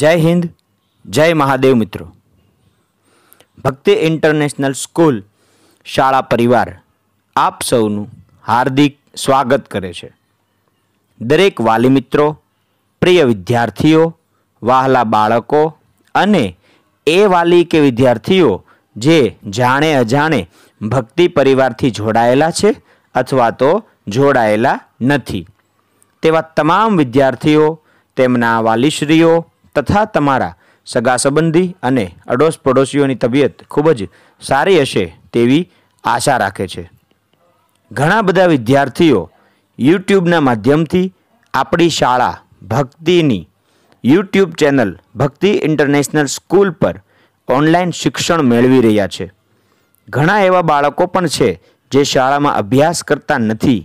જય હિન્દ જય મહાદેવ મિત્રો ભક્તિ ઇન્ટરનેશનલ સ્કૂલ શાળા પરિવાર આપ સૌનું હાર્દિક સ્વાગત કરે છે દરેક વાલી મિત્રો પ્રિય વિદ્યાર્થીઓ વાહલા બાળકો અને એ વાલી કે વિદ્યાર્થીઓ જે જાણે અજાણે ભક્તિ પરિવારથી જોડાયેલા છે અથવા તો જોડાયેલા નથી તેવા તમામ વિદ્યાર્થીઓ તેમના વાલીશ્રીઓ તથા તમારા સગા સંબંધી અને અડોશ પડોશીઓની તબિયત ખૂબ જ સારી હશે તેવી આશા રાખે છે ઘણા બધા વિદ્યાર્થીઓ યુટ્યુબના માધ્યમથી આપણી શાળા ભક્તિની YouTube channel Bhakti international school પર ઓનલાઈન શિક્ષણ મેળવી રહ્યા છે ઘણા એવા બાળકો પણ છે જે શાળામાં અભ્યાસ કરતા નથી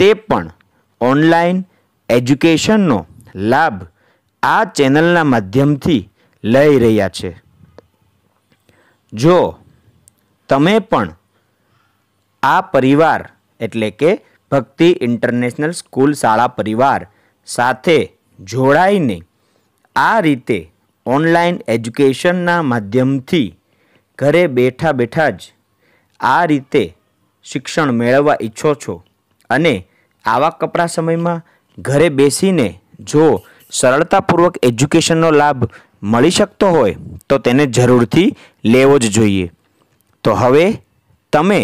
તે પણ ઓનલાઈન એજ્યુકેશનનો લાભ આ ચેનલના માધ્યમથી લઈ રહ્યા છે જો તમે પણ આ પરિવાર એટલે કે ભક્તિ ઇન્ટરનેશનલ સ્કૂલ શાળા પરિવાર સાથે જોડાઈને આ રીતે ઓનલાઈન એજ્યુકેશનના માધ્યમથી ઘરે બેઠા બેઠા જ આ રીતે શિક્ષણ મેળવવા ઈચ્છો છો અને આવા કપરા સમયમાં ઘરે બેસીને જો સરળતાપૂર્વક એજ્યુકેશનનો લાભ મળી શકતો હોય તો તેને જરૂરથી લેવો જ જોઈએ તો હવે તમે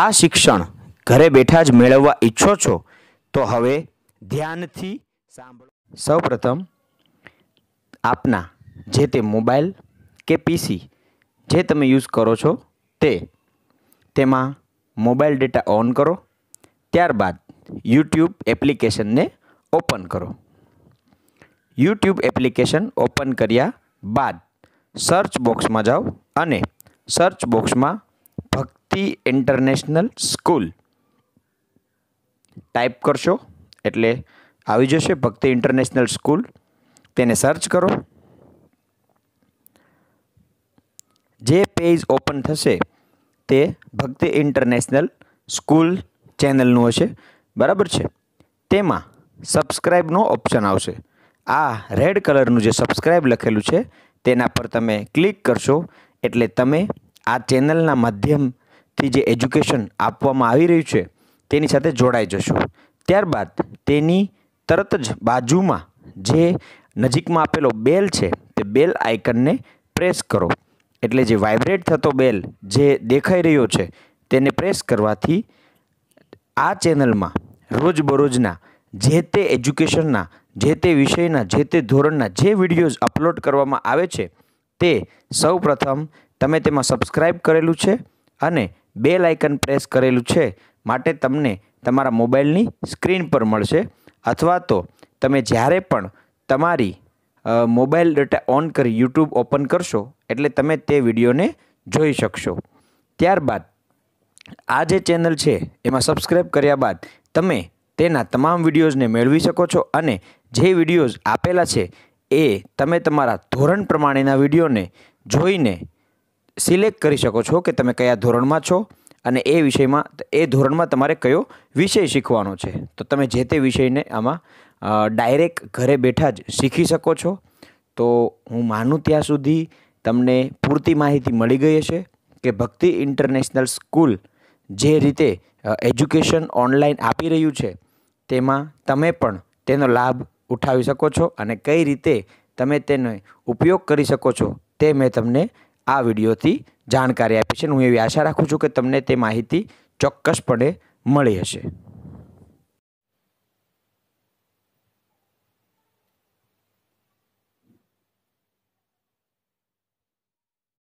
આ શિક્ષણ ઘરે બેઠા જ મેળવવા ઈચ્છો છો તો હવે ધ્યાનથી સાંભળો સૌપ્રથમ આપના જે તે મોબાઈલ કે પીસી જે તમે યુઝ કરો છો તે તેમાં મોબાઈલ ડેટા ઓન કરો ત્યારબાદ યુટ્યુબ એપ્લિકેશનને ઓપન કરો યુટ્યુબ એપ્લિકેશન ઓપન કર્યા બાદ સર્ચ બોક્સમાં જાઓ અને સર્ચ બોક્સમાં ભક્તિ ઇન્ટરનેશનલ સ્કૂલ ટાઈપ કરશો એટલે આવી જશે ભક્તિ ઇન્ટરનેશનલ સ્કૂલ તેને સર્ચ કરો જે પેજ ઓપન થશે તે ભક્તિ ઇન્ટરનેશનલ સ્કૂલ ચેનલનું હશે બરાબર છે તેમાં સબસ્ક્રાઈબનો ઓપ્શન આવશે આ રેડ કલરનું જે સબસ્ક્રાઈબ લખેલું છે તેના પર તમે ક્લિક કરશો એટલે તમે આ ચેનલના માધ્યમથી જે એજ્યુકેશન આપવામાં આવી રહ્યું છે તેની સાથે જોડાઈ જશો ત્યારબાદ તેની તરત જ બાજુમાં જે નજીકમાં આપેલો બેલ છે તે બેલ આઇકનને પ્રેસ કરો એટલે જે વાઇબ્રેટ થતો બેલ જે દેખાઈ રહ્યો છે તેને પ્રેસ કરવાથી આ ચેનલમાં રોજબરોજના જે તે એજ્યુકેશનના જે તે વિષયના જે તે ધોરણના જે વિડીયોઝ અપલોડ કરવામાં આવે છે તે સૌ પ્રથમ તમે તેમાં સબસ્ક્રાઇબ કરેલું છે અને બે લાઇકન પ્રેસ કરેલું છે માટે તમને તમારા મોબાઈલની સ્ક્રીન પર મળશે અથવા તો તમે જ્યારે પણ તમારી મોબાઈલ ડેટા ઓન કરી યુટ્યુબ ઓપન કરશો એટલે તમે તે વિડીયોને જોઈ શકશો ત્યારબાદ આ જે ચેનલ છે એમાં સબસ્ક્રાઇબ કર્યા બાદ તમે તેના તમામ વિડીયોઝને મેળવી શકો છો અને જે વિડીયોઝ આપેલા છે એ તમે તમારા ધોરણ પ્રમાણેના વિડીયોને જોઈને સિલેક્ટ કરી શકો છો કે તમે કયા ધોરણમાં છો અને એ વિષયમાં એ ધોરણમાં તમારે કયો વિષય શીખવાનો છે તો તમે જે તે વિષયને આમાં ડાયરેક્ટ ઘરે બેઠા જ શીખી શકો છો તો હું માનું ત્યાં સુધી તમને પૂરતી માહિતી મળી ગઈ હશે કે ભક્તિ ઇન્ટરનેશનલ સ્કૂલ જે રીતે એજ્યુકેશન ઓનલાઈન આપી રહ્યું છે તેમાં તમે પણ તેનો લાભ ઉઠાવી શકો છો અને કઈ રીતે તમે તેનો ઉપયોગ કરી શકો છો તે મેં તમને આ વિડીયોથી જાણકારી આપી છે અને હું એવી આશા રાખું છું કે તમને તે માહિતી ચોક્કસપણે મળી હશે